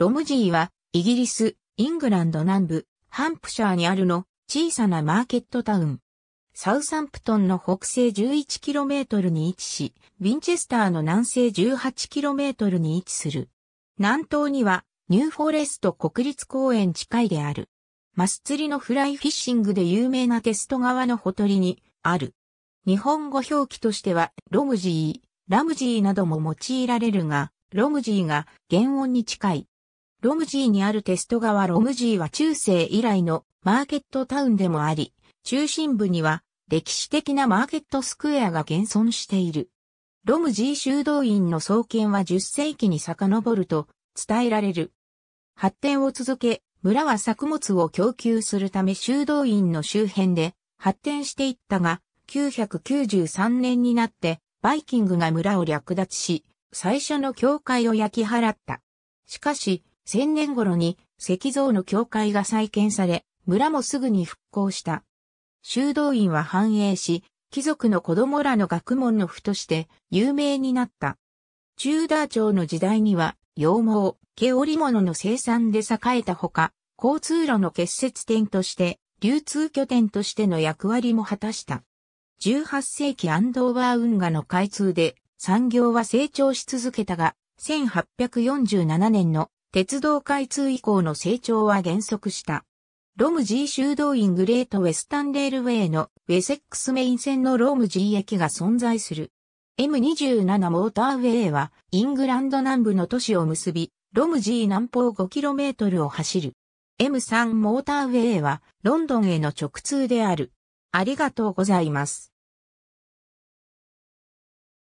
ロムジーは、イギリス、イングランド南部、ハンプシャーにあるの小さなマーケットタウン。サウサンプトンの北西 11km に位置し、ウィンチェスターの南西 18km に位置する。南東には、ニューフォレスト国立公園近いである。マス釣りのフライフィッシングで有名なテスト川のほとりにある。日本語表記としては、ロムジー、ラムジーなども用いられるが、ロムジーが原音に近いロムジーにあるテスト川ロムジーは中世以来のマーケットタウンでもあり、中心部には歴史的なマーケットスクエアが現存している。ロムジー修道院の創建は10世紀に遡ると伝えられる。発展を続け、村は作物を供給するため修道院の周辺で発展していったが、993年になってバイキングが村を略奪し、最初の教会を焼き払った。しかし、1000年頃に石像の教会が再建され、村もすぐに復興した。修道院は繁栄し、貴族の子供らの学問の府として有名になった。チューダー朝の時代には、羊毛、毛織物の生産で栄えたほか、交通路の結節点として、流通拠点としての役割も果たした。18世紀アンドーバー運河の開通で産業は成長し続けたが、1847年の鉄道開通以降の成長は減速した。ロムジー修道院グレートウェスタンレールウェイのウェセックスメイン線のロムジー駅が存在する。M27 モーターウェイはイングランド南部の都市を結び、ロムジー南方 5km を走る。M3 モーターウェイはロンドンへの直通である。ありがとうございます。